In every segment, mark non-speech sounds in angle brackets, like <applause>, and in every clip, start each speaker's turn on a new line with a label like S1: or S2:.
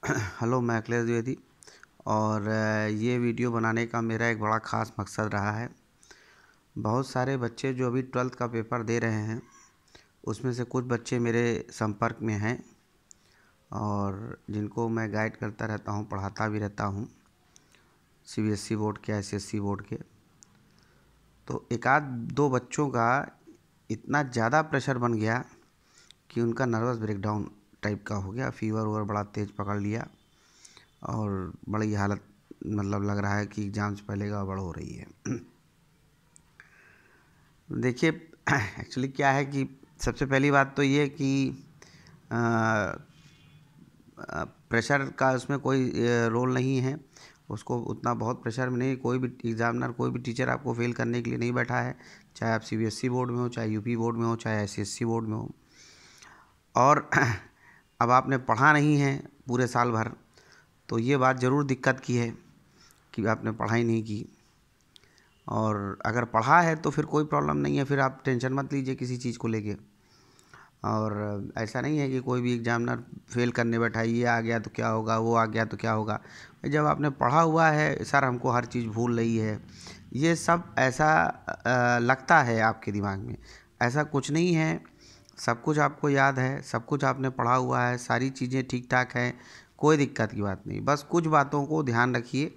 S1: <clears throat> hello मैं अखिलेश द्विवेदी और ये वीडियो बनाने का मेरा एक बड़ा ख़ास मकसद रहा है बहुत सारे बच्चे जो अभी ट्वेल्थ का पेपर दे रहे हैं उसमें से कुछ बच्चे मेरे संपर्क में हैं और जिनको मैं गाइड करता रहता हूँ पढ़ाता भी रहता हूँ सीबीएसई बोर्ड के आईसीएसई बोर्ड के तो एक आध दो बच्चों का इतना ज़्यादा प्रेशर बन गया कि उनका नर्वस ब्रेकडाउन टाइप का हो गया फीवर ओवर बड़ा तेज़ पकड़ लिया और बड़ी हालत मतलब लग रहा है कि एग्ज़ाम से पहले गड़बड़ हो रही है देखिए एक्चुअली क्या है कि सबसे पहली बात तो ये कि प्रेशर का उसमें कोई रोल नहीं है उसको उतना बहुत प्रेशर में नहीं कोई भी एग्ज़ामिनर कोई भी टीचर आपको फेल करने के लिए नहीं बैठा है चाहे आप सीबीएसई बोर्ड e में हो चाहे यूपी बोर्ड में हो चाहे एसएससी बोर्ड e में हो और अब आपने पढ़ा नहीं है पूरे साल भर तो ये बात ज़रूर दिक्कत की है कि आपने पढ़ाई नहीं की और अगर पढ़ा है तो फिर कोई प्रॉब्लम नहीं है फिर आप टेंशन मत लीजिए किसी चीज़ को लेके और ऐसा नहीं है कि कोई भी एग्ज़ाम फेल करने बैठा ये आ गया तो क्या होगा वो आ गया तो क्या होगा जब आपने पढ़ा हुआ है सर हमको हर चीज़ भूल रही है ये सब ऐसा लगता है आपके दिमाग में ऐसा कुछ नहीं है सब कुछ आपको याद है सब कुछ आपने पढ़ा हुआ है सारी चीज़ें ठीक ठाक हैं कोई दिक्कत की बात नहीं बस कुछ बातों को ध्यान रखिए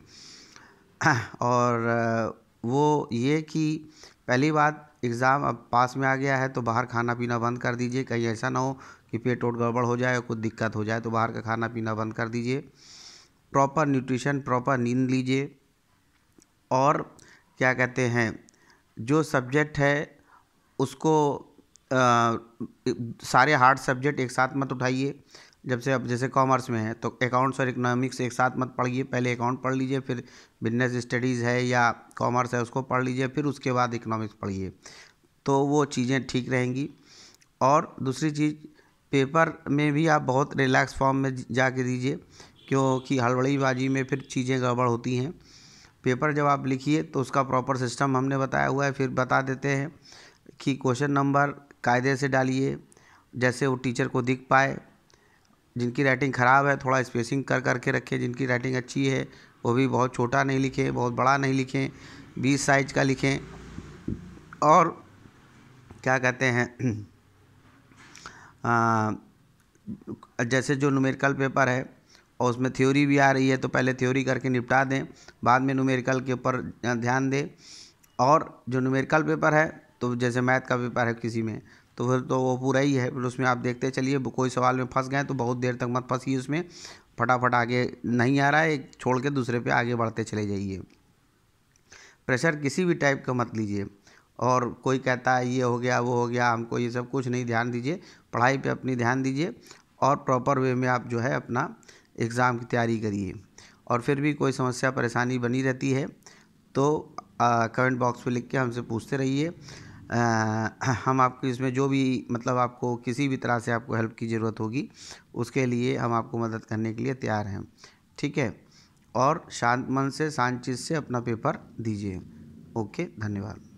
S1: <clears throat> और वो ये कि पहली बात एग्ज़ाम अब पास में आ गया है तो बाहर खाना पीना बंद कर दीजिए कहीं ऐसा ना हो कि पेट ओट गड़बड़ हो जाए कुछ दिक्कत हो जाए तो बाहर का खाना पीना बंद कर दीजिए प्रॉपर न्यूट्रिशन प्रॉपर नींद लीजिए और क्या कहते हैं जो सब्जेक्ट है उसको सारे हार्ड सब्जेक्ट एक साथ मत उठाइए जब से अब जैसे कॉमर्स में है तो अकाउंट्स और इकोनॉमिक्स एक साथ मत पढ़िए पहले अकाउंट पढ़ लीजिए फिर बिजनेस स्टडीज़ है या कॉमर्स है उसको पढ़ लीजिए फिर उसके बाद इकोनॉमिक्स पढ़िए तो वो चीज़ें ठीक रहेंगी और दूसरी चीज़ पेपर में भी आप बहुत रिलैक्स फॉर्म में जाके दीजिए क्योंकि हड़बड़ीबाजी में फिर चीज़ें गड़बड़ होती हैं पेपर जब आप लिखिए तो उसका प्रॉपर सिस्टम हमने बताया हुआ है फिर बता देते हैं कि क्वेश्चन नंबर कायदे से डालिए जैसे वो टीचर को दिख पाए जिनकी राइटिंग ख़राब है थोड़ा स्पेसिंग कर करके रखें जिनकी राइटिंग अच्छी है वो भी बहुत छोटा नहीं लिखें बहुत बड़ा नहीं लिखें बीस साइज का लिखें और क्या कहते हैं आ, <clears throat> जैसे जो नुमेरिकल पेपर है और उसमें थ्योरी भी आ रही है तो पहले थ्योरी करके निपटा दें बाद में नुमेरिकल के ऊपर ध्यान दें और जो नुमेरिकल पेपर है तो जैसे मैथ का पेपर है किसी में तो फिर तो वो पूरा ही है फिर उसमें आप देखते चलिए कोई सवाल में फंस गए तो बहुत देर तक मत फंसिए उसमें फटाफट आगे नहीं आ रहा है एक छोड़ के दूसरे पे आगे बढ़ते चले जाइए प्रेशर किसी भी टाइप का मत लीजिए और कोई कहता है ये हो गया वो हो गया हमको ये सब कुछ नहीं ध्यान दीजिए पढ़ाई पे अपनी ध्यान दीजिए और प्रॉपर वे में आप जो है अपना एग्ज़ाम की तैयारी करिए और फिर भी कोई समस्या परेशानी बनी रहती है तो कमेंट बॉक्स में लिख के हमसे पूछते रहिए हम आपको इसमें जो भी मतलब आपको किसी भी तरह से आपको हेल्प की ज़रूरत होगी उसके लिए हम आपको मदद करने के लिए तैयार हैं ठीक है और शांत मन से शांत चीज़ से अपना पेपर दीजिए ओके धन्यवाद